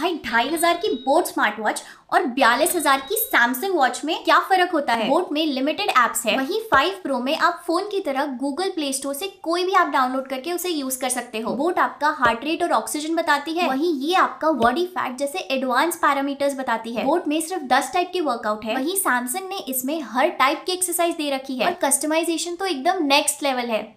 भाई ढाई हजार की बोट स्मार्ट वॉच और बयालीस हजार की सैमसंग वॉच में क्या फर्क होता है बोट में लिमिटेड एप्स है वहीं फाइव प्रो में आप फोन की तरह गूगल प्ले स्टोर से कोई भी ऐप डाउनलोड करके उसे यूज कर सकते हो बोट आपका हार्ट रेट और ऑक्सीजन बताती है वहीं ये आपका बॉडी फैट जैसे एडवांस पैरामीटर्स बताती है बोट में सिर्फ दस टाइप के वर्कआउट है वहीं सैमसंग ने इसमें हर टाइप की एक्सरसाइज दे रखी है और कस्टमाइजेशन तो एकदम नेक्स्ट लेवल है